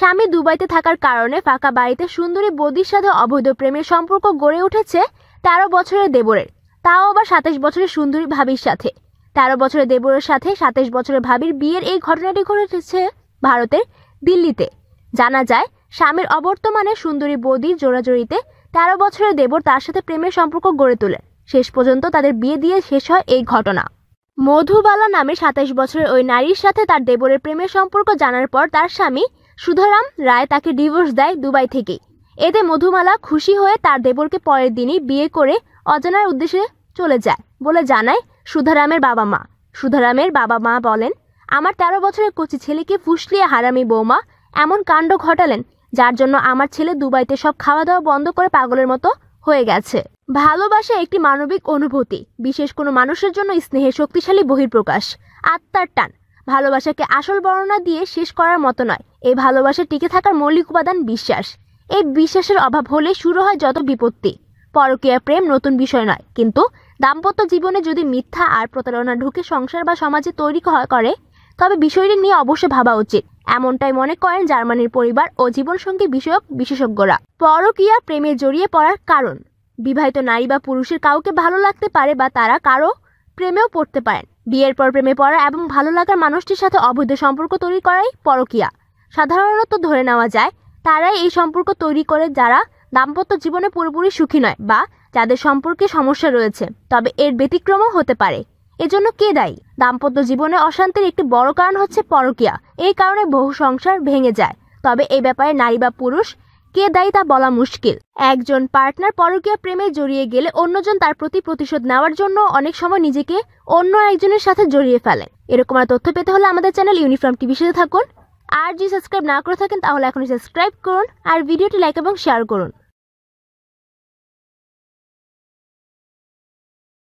স্বামী দুবাইতে থাকার কারণে ফাঁকা বাড়িতে সুন্দরী বদির সাথে অবৈধ প্রেমের সম্পর্ক গড়ে উঠেছে তেরো বছরের দেবরের তাও আবার সাতাশ বছরের সুন্দরী ভাবির সাথে তেরো বছরের দেবরের সাথে সাতাশ বছরের ভাবির বিয়ের এই ঘটনাটি ঘটেছে ভারতের দিল্লিতে জানা যায় স্বামীর অবর্তমানে সুন্দরী বদির জোড়াজড়িতে তেরো বছরের দেবর তার সাথে প্রেমের সম্পর্ক গড়ে তোলে শেষ পর্যন্ত তাদের বিয়ে দিয়ে শেষ হয় এই ঘটনা মধুবালা নামে সাতাশ বছরের ওই নারীর সাথে তার দেবরের প্রেমের সম্পর্ক জানার পর তার স্বামী সুধারাম রায় তাকে ডিভোর্স দেয় দুবাই থেকে এতে মধুমালা খুশি হয়ে তার দেবরকে পরের দিনই বিয়ে করে অজানার উদ্দেশ্যে চলে যায় বলে জানায় সুধারামের বাবা মা সুধারামের বাবা মা বলেন আমার তেরো বছরের কচি ছেলেকে ফুসলিয়ে হারামি বৌমা এমন কাণ্ড ঘটালেন যার জন্য আমার ছেলে দুবাইতে সব খাওয়া দাওয়া বন্ধ করে পাগলের মতো হয়ে গেছে ভালোবাসা একটি মানবিক অনুভূতি বিশেষ কোনো মানুষের জন্য স্নেহের শক্তিশালী বহির্প্রকাশ আত্মার টান ভালোবাসাকে আসল বর্ণনা দিয়ে শেষ করার মতো নয় এই ভালোবাসা টিকে থাকার মৌলিক উপাদান বিশ্বাস এই বিশ্বাসের অভাব হলে শুরু হয় যত বিপত্তি পরকীয়া প্রেম নতুন বিষয় নয় কিন্তু দাম্পত্য জীবনে যদি মিথ্যা আর প্রতারণা ঢুকে সংসার বা সমাজে তৈরি করে তবে বিষয়টি নিয়ে অবশ্যই ভাবা উচিত এমনটাই মনে করেন জার্মানির পরিবার ও জীবনসঙ্গী বিষয়ক বিশেষজ্ঞরা পরকীয়া প্রেমে জড়িয়ে পড়ার কারণ বিবাহিত নারী বা পুরুষের কাউকে ভালো লাগতে পারে বা তারা কারো প্রেমেও পড়তে পারেন বিয়ের পর প্রেমে পড়া এবং ভালো লাগার মানুষটির সাথে অবৈধ সম্পর্ক তৈরি করাই পরকিয়া সাধারণত ধরে নেওয়া যায় তারাই এই সম্পর্ক তৈরি করে যারা দাম্পত্য জীবনে পুরোপুরি সুখী নয় বা যাদের সম্পর্কে সমস্যা রয়েছে তবে এর ব্যতিক্রমও হতে পারে এজন্য কে দায়ী দাম্পত্য জীবনে অশান্তির একটি বড় কারণ হচ্ছে পরকিয়া এই কারণে বহু সংসার ভেঙে যায় তবে এই ব্যাপারে নারী বা পুরুষ কে দায়ী তা বলা মুশকিল একজন পার্টনার পরকীয়া প্রেমে জড়িয়ে গেলে অন্যজন তার প্রতি প্রতিশোধ নেওয়ার জন্য অনেক সময় নিজেকে অন্য একজনের সাথে জড়িয়ে ফেলেন এরকম আর তথ্য পেতে হলে আমাদের চ্যানেল ইউনিফর্ম টিভি সাথে থাকুন আর যদি সাবস্ক্রাইব না করে থাকেন তাহলে এখনই সাবস্ক্রাইব করুন আর ভিডিওটি লাইক এবং শেয়ার করুন